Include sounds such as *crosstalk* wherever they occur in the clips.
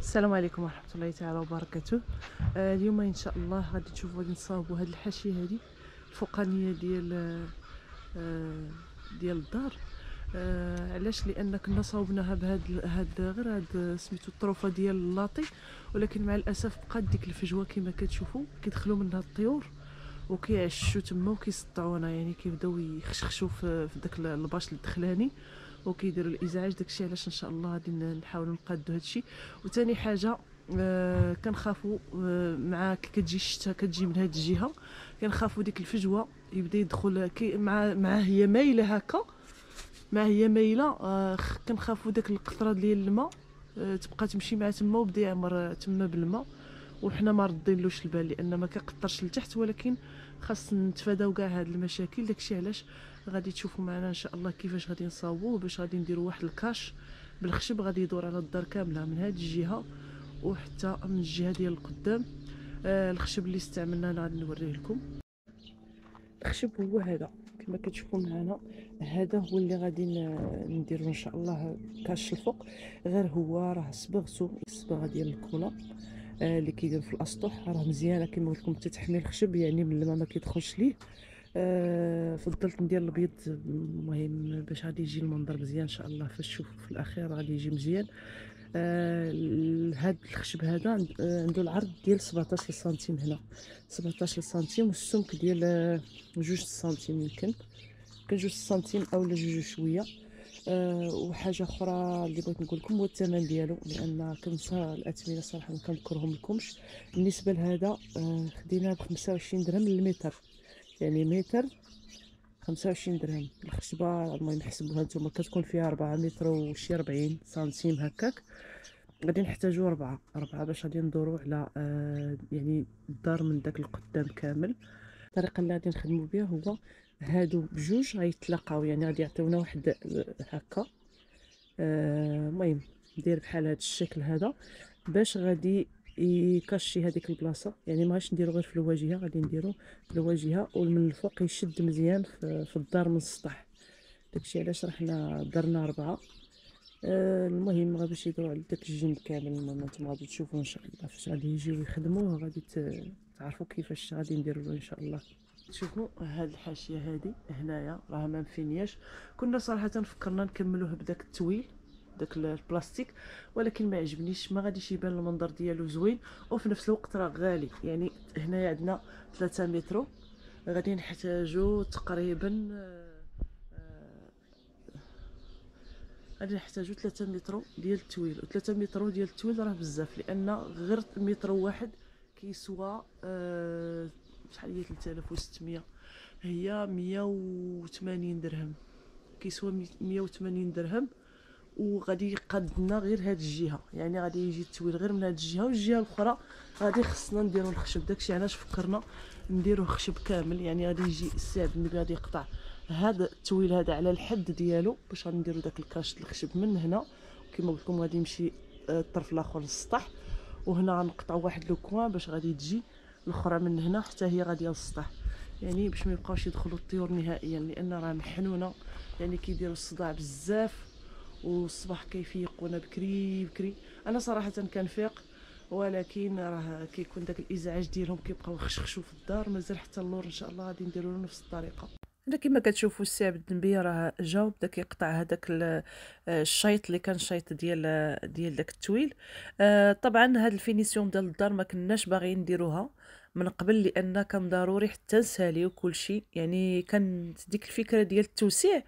السلام عليكم ورحمه الله تعالى وبركاته آه اليوم ان شاء الله غادي تشوفوا غادي نصاوبوا هذه الحاشيه هذه الفوقانيه ديال آه ديال الدار آه علاش لان كنا صاوبناها بهاد هذا غير هاد سميتو الطروفه ديال اللاطي ولكن مع الاسف بقات ديك الفجوه كما كتشوفوا كيدخلوا منها الطيور وكيعشوا تما وكيسطعونا يعني كيبداو يخشخشوا في, في داك الباش الدخلاني وكيديروا الازعاج داكشي علاش ان شاء الله غادي نحاولوا نقادوا هادشي وثاني حاجه آه كنخافوا آه، مع كي كتجي الشتاء كتجي من هاد الجهه كنخافوا ديك الفجوه يبدا يدخل كي مع مع هي مايله هكا مع هي مايله آه كنخافوا داك القطره ديال الماء آه، تبقى تمشي مع تما وبدا يعمر تما بالماء وحنا ما ردينلوش البال لان ما كيقطرش لتحت ولكن خاص نتفاداو كاع هاد المشاكل داكشي علاش غادي تشوفوا معنا ان شاء الله كيفاش غادي نصاوبوه باش غادي نديروا واحد الكاش بالخشب غادي يدور على الدار كامله من هذه الجهه وحتى من الجهه ديال القدام آه الخشب اللي استعملنا انا غادي نوريه لكم الخشب هو هذا كما كتشوفوا معنا هذا هو اللي غادي نديرو ان شاء الله كاش الفوق غير هو راه صبغتو الصبغه ديال الكولا آه اللي كيدير في الاسطح راه مزيانه كما قلت لكم حتى تحمي الخشب يعني من الماء ما كيدخلش ليه آه، فضلت ندير البيض المهم باش غادي يجي المنظر مزيان ان شاء الله فاش في الاخير غادي يجي مزيان هذا آه، هاد الخشب هذا آه، عنده العرض ديال 17 سنتيم هنا 17 سنتيم والسمك ديال جوج سنتيم يمكن كان جوج سنتيم اولا جوج شويه أه وحاجه اخرى اللي بغيت نقول لكم هو الثمن ديالو لان كنصا الاثمنه صراحه ما كنذكرهم لكمش بالنسبه لهذا خديناه ب 25 درهم للمتر يعني متر خمسة وعشرين درهم الخشبة المهم نحسبوها نتوما كتكون فيها ربعة متر وشي ربعين سنتيم هكاك غادي نحتاجو ربعة ربعة باش غادي ندورو على آه يعني الدار من داك القدام كامل الطريقة اللي غادي نخدمو بها هو هادو بجوج غيتلاقاو يعني غادي يعطيونا واحد آه، هكا آه، المهم آه دير بحال هاد الشكل هذا باش غادي يكشي هذيك البلاصه يعني ما غاديش نديرو غير في الواجهه غادي نديرو في الواجهه ومن الفوق يشد مزيان في, الدار من السطح داكشي علاش رحنا درنا اربعه آه المهم باش يديروا على داك الجنب كامل المهم نتوما غادي تشوفوا ان شاء الله فاش غادي يجيو يخدموه غادي تعرفوا كيفاش غادي نديروا ان شاء الله شوفوا هاد الحاشيه هادي هنايا راه ما مفينياش كنا صراحه فكرنا نكملوه بداك التويل داك البلاستيك ولكن ما عجبنيش ما غاديش يبان المنظر ديالو زوين وفي نفس الوقت راه غالي يعني هنايا عندنا 3 متر غادي نحتاجو تقريبا آه، غادي نحتاجو 3 متر ديال التويل و 3 متر ديال التويل راه بزاف لان غير متر واحد كيسوى آه، شحال هي 3600 هي 180 درهم كيسوى 180 درهم وغادي يقادنا غير هاد الجهه يعني غادي يجي التويل غير من هاد الجهه والجهه الاخرى غادي خصنا نديرو الخشب داكشي علاش فكرنا نديرو خشب كامل يعني غادي يجي الساد ملي غادي يقطع هذا التويل هذا على الحد ديالو باش غنديرو داك الكاش الخشب من هنا كما قلت لكم غادي يمشي آه، الطرف الاخر للسطح وهنا غنقطعو واحد لو كوان باش غادي تجي الاخرى من هنا حتى هي غاديه للسطح يعني باش ما يبقاوش يدخلوا الطيور نهائيا لان راه محنونه يعني كيديروا الصداع بزاف والصباح وانا بكري بكري انا صراحه كنفيق ولكن راه كيكون داك الازعاج ديالهم كيبقاو خشخشوا في الدار مازال حتى اللور ان شاء الله غادي نديروا نفس الطريقه هنا كما كتشوفوا السي عبد النبي راه جا وبدا كيقطع هذاك آه، الشيط اللي كان شيط ديال آه، ديال داك التويل آه طبعا هاد الفينيسيون ديال الدار ما كناش باغيين نديروها من قبل لان كان ضروري حتى نساليو كلشي يعني كانت ديك الفكره ديال التوسيع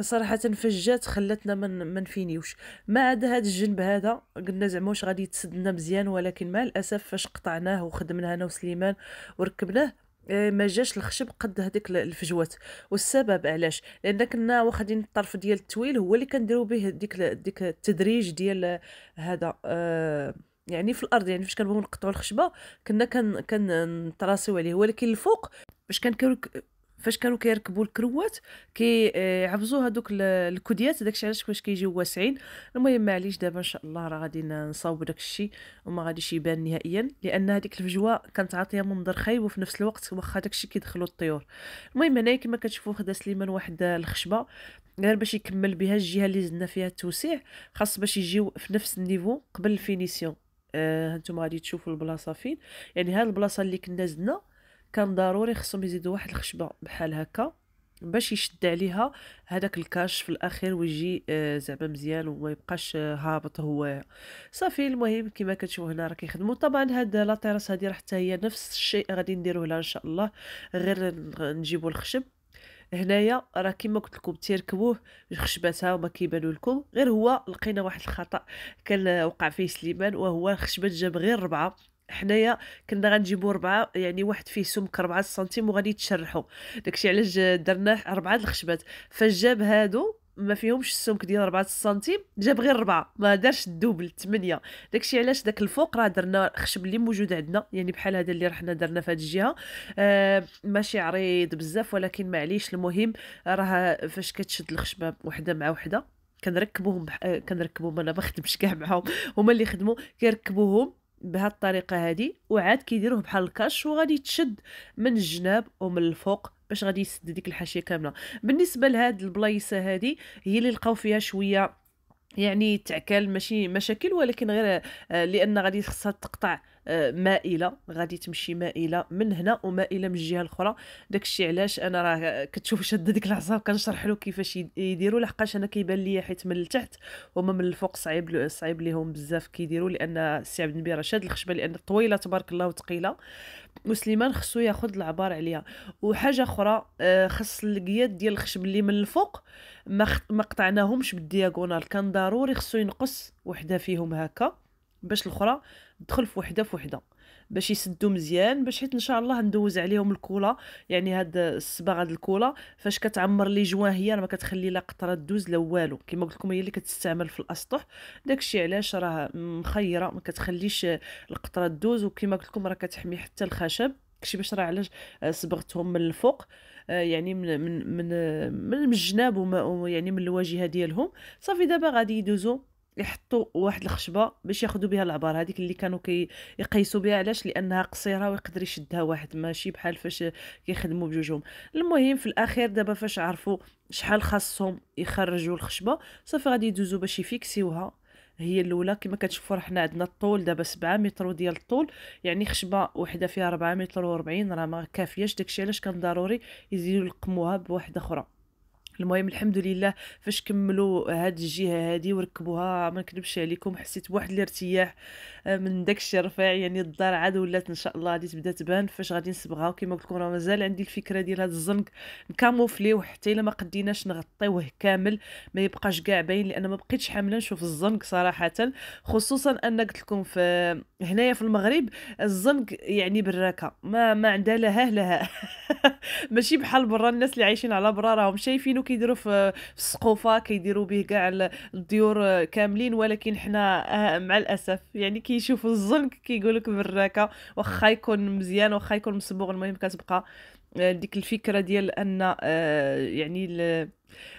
صراحة فجات خلتنا من ما نفينيوش ما عدا هاد الجنب هذا قلنا زعما واش غادي تسدنا مزيان ولكن مع الاسف فاش قطعناه وخدمناه انا وسليمان وركبناه آه، ما جاش الخشب قد هذيك الفجوات والسبب علاش لان كنا واخدين الطرف ديال التويل هو اللي كنديرو به ديك ديك التدريج ديال هذا آه، يعني في الارض يعني فاش كنبغيو نقطعوا الخشبه كنا كنتراسيو عليه ولكن الفوق باش كان فاش كانوا كيركبوا الكروات كيعبزوا هذوك الكوديات داكشي علاش فاش كيجيو واسعين المهم معليش دابا ان شاء الله راه غادي نصاوب داكشي وما غاديش يبان نهائيا لان هذيك الفجوه كانت عاطيه منظر خايب وفي نفس الوقت واخا داكشي كيدخلوا الطيور المهم هنايا كما كتشوفوا خدا سليمان واحد الخشبه غير باش يكمل بها الجهه اللي زدنا فيها التوسيع خاص باش يجيو في نفس النيفو قبل الفينيسيون آه، هانتوما آه غادي تشوفوا البلاصه فين يعني هاد البلاصه اللي كنا زدنا كان ضروري خصهم يزيدوا واحد الخشبه بحال هكا باش يشد عليها هذاك الكاش في الاخير ويجي آه، زعما مزيان وما يبقاش آه، هابط هو صافي المهم كما كتشوفوا هنا راه كيخدموا طبعا هاد تيراس هادي راه حتى هي نفس الشيء غادي نديروه لها ان شاء الله غير نجيبوا الخشب هنايا راه كما قلت لكم تيركبوه خشبتها وما كيبانوا لكم غير هو لقينا واحد الخطا كان آه، وقع فيه سليمان وهو خشبه جاب غير ربعه حنايا كنا غنجيبو ربعه يعني واحد فيه سمك 4 سنتيم وغادي يتشرحوا داكشي علاش درنا ربعه الخشبات فاش جاب هادو ما فيهمش السمك ديال 4 سنتيم جاب غير ربعة ما دارش الدوبل 8 داكشي علاش داك الفوق راه درنا خشب اللي موجود عندنا يعني بحال هذا اللي رحنا درنا في هذه الجهه آه ماشي عريض بزاف ولكن معليش المهم راه فاش كتشد الخشبه وحده مع وحده كنركبوهم بح... آه، كنركبوهم انا ما خدمش كاع معاهم هما اللي خدموا كيركبوهم بهذه الطريقه هذه وعاد كيديروه بحال الكاش وغادي تشد من الجناب ومن الفوق باش غادي يسد ديك الحاشيه كامله بالنسبه لهاد البلايصه هذه هي اللي لقاو فيها شويه يعني تعكال ماشي مشاكل ولكن غير آه، لان غادي خصها تقطع آه، مائله غادي تمشي مائله من هنا ومائله من الجهه الاخرى داكشي علاش انا راه كتشوف شاد ديك العصا كنشرح له كيفاش يديروا لحقاش انا كيبان ليا حيت من التحت وما من الفوق صعيب صعيب ليهم بزاف كيديروا لان السي عبد النبي راه شاد الخشبه لان طويله تبارك الله وثقيله مسلما خصو ياخذ العبار عليها وحاجه اخرى آه، خص القياد ديال الخشب اللي من الفوق ما قطعناهمش بالدياغونال كان ضروري خصو ينقص وحده فيهم هكا باش الاخرى تدخل في وحده في وحده باش يسدو مزيان باش حيت ان شاء الله ندوز عليهم الكولا يعني هاد الصباغه الكولا فاش كتعمر لي جوان هي ما كتخلي لا قطره دوز لا والو كما قلت لكم هي اللي كتستعمل في الاسطح داكشي علاش راه مخيره ما كتخليش القطره دوز وكما قلت لكم راه كتحمي حتى الخشب داكشي باش راه علاش صبغتهم من الفوق آه، يعني من من من, من الجناب ويعني من الواجهه ديالهم صافي دابا غادي يدوزو يحطوا واحد الخشبه باش ياخذوا بها العبار هذيك اللي كانوا كيقيسوا كي بها علاش لانها قصيره ويقدر يشدها واحد ماشي بحال فاش كيخدموا بجوجهم المهم في الاخير دابا فاش عرفوا شحال خاصهم يخرجوا الخشبه صافي غادي يدوزوا باش يفيكسيوها هي الاولى كما كتشوفوا حنا عندنا الطول دابا 7 متر ديال الطول يعني خشبه وحده فيها 4 متر و40 راه ما كافياش داكشي علاش كان ضروري يزيدوا يلقموها بواحده اخرى المهم الحمد لله فاش كملوا هاد الجهه هادي وركبوها ما نكذبش عليكم حسيت بواحد الارتياح آه، من داكشي رفيع يعني الدار عاد ولات ان شاء الله غادي تبدا تبان فاش غادي نصبغها وكما قلت لكم راه مازال عندي الفكره ديال هاد الزنق نكاموفليه وحتى الا ما قديناش نغطيوه كامل ما يبقاش كاع باين لان ما بقيتش حامله نشوف الزنق صراحه خصوصا ان قلت لكم في هنايا في المغرب الزنق يعني براكه ما ما عندها لها لها *laughs* ماشي بحال برا الناس اللي عايشين على برا راهم شايفين كانوا كيديروا في السقوفه كيديروا به كاع الديور كاملين ولكن حنا آه، مع الاسف يعني كيشوفوا الزنك كيقول لك براكه واخا يكون مزيان واخا يكون مصبوغ المهم كتبقى ديك الفكره ديال ان آه، يعني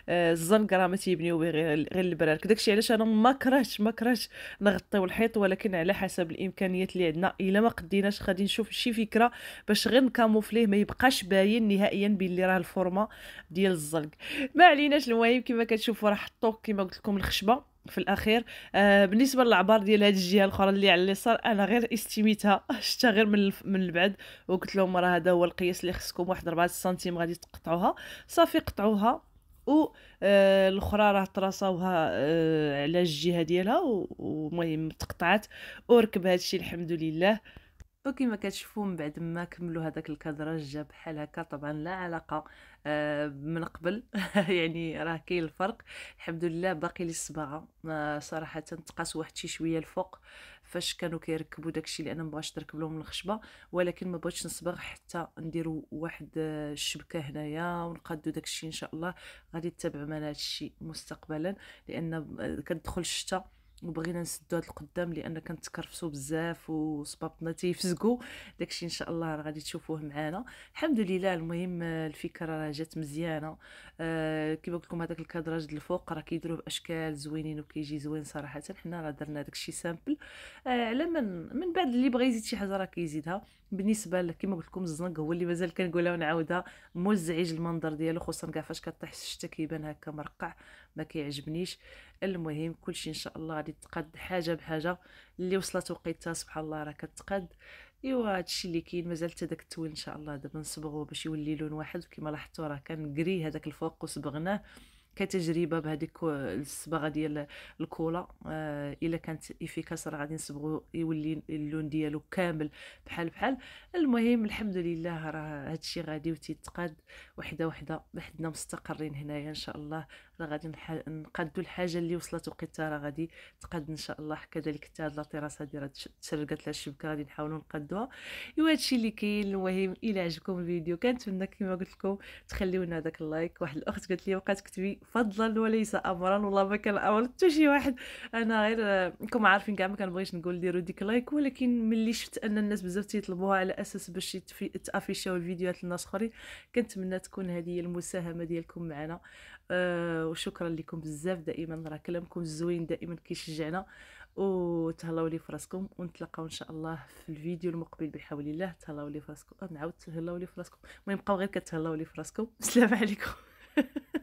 الزنقره ما تيبنيو به غير البرارك داكشي علاش انا ما كرهتش ما كرهتش نغطيو الحيط ولكن على حسب الامكانيات اللي عندنا الا ما قديناش غادي نشوف شي فكره باش غير نكاموفليه ما يبقاش باين نهائيا باللي راه الفورمه ديال الزنق ما عليناش المهم كما كتشوفوا راه حطوه كما قلت لكم الخشبه في الاخير آه بالنسبه للعبار ديال هاد الجهه الاخرى اللي على اليسار انا غير استميتها *laughs* شفتها غير من الف... من البعد وقلت لهم راه هذا هو القياس اللي خصكم واحد 4 سنتيم غادي تقطعوها صافي قطعوها و آه، الاخرى راه طراساوها آه، على الجهه ديالها ومهم تقطعات وركب هادشي الحمد لله وكما كتشوفوا من بعد ما كملوا هذاك الكادراج جا بحال هكا طبعا لا علاقه آه، من قبل *laughs* يعني راه كاين الفرق الحمد لله باقي لي الصباغه آه، صراحه تقاس واحد شي شويه الفوق فاش كانوا كيركبوا داكشي اللي انا بغاش نركب لهم الخشبه ولكن ما بغيتش نصبغ حتى نديروا واحد آه، الشبكه هنايا ونقادوا داكشي ان شاء الله غادي نتبع معنا هادشي مستقبلا لان كتدخل الشتاء وبغينا نسدو هاد القدام لان كنتكرفسو بزاف وصبابطنا تيفزقو داكشي ان شاء الله راه غادي تشوفوه معانا الحمد لله المهم آه، الفكره راه جات مزيانه آه كيما قلت لكم هذاك الكادراج ديال الفوق راه كيديروه باشكال زوينين وكيجي زوين صراحه حنا راه درنا داكشي سامبل آه على من من بعد اللي بغى يزيد شي حاجه راه كيزيدها بالنسبه كيما قلت لكم الزنق هو اللي مازال كنقولها ونعاودها مزعج المنظر ديالو خصوصا كاع فاش كطيح الشتا كيبان هكا مرقع ما كيعجبنيش المهم كلشي ان شاء الله غادي تقاد حاجه بحاجه اللي وصلت وقيتها سبحان الله راه كتقاد ايوا هادشي اللي كاين مازال حتى التويل ان شاء الله دابا نصبغو باش يولي لون واحد كما لاحظتوا راه كري هذاك الفوق وصبغناه كتجربه بهذيك الصبغه ديال الكولا آه الا كانت افيكاس راه غادي نصبغو يولي اللون ديالو كامل بحال بحال المهم الحمد لله راه هادشي غادي وتيتقاد وحده وحده بحدنا مستقرين هنايا ان شاء الله غادي نقادو الحاجه اللي وصلت وقتها راه غادي تقاد ان شاء الله كذلك حتى هاد لاطيراسه ديال تسرقات لها الشبكه غادي نحاولوا نقادوها ايوا هادشي اللي كاين المهم الى عجبكم الفيديو كنتمنى كما قلت لكم تخليونا داك اللايك واحد الاخت قالت لي وقعت كتبي فضلا وليس امرا والله ما كان امر حتى شي واحد انا غير نكون عارفين كاع ما كنبغيش نقول ديروا ديك لايك ولكن ملي شفت ان الناس بزاف تيطلبوها على اساس باش تافيشيو الفيديوهات للناس اخرين كنتمنى تكون هذه هي المساهمه ديالكم معنا أه وشكرا لكم بزاف دائما راه كلامكم الزوين دائما كيشجعنا وتهلاو لي فراسكم ونتلاقاو ان شاء الله في الفيديو المقبل بحول الله تهلاو لي فراسكم آه، نعاود تهلاو لي فراسكم المهم بقاو غير كتهلاو لي فراسكم *laughs* السلام عليكم *laughs*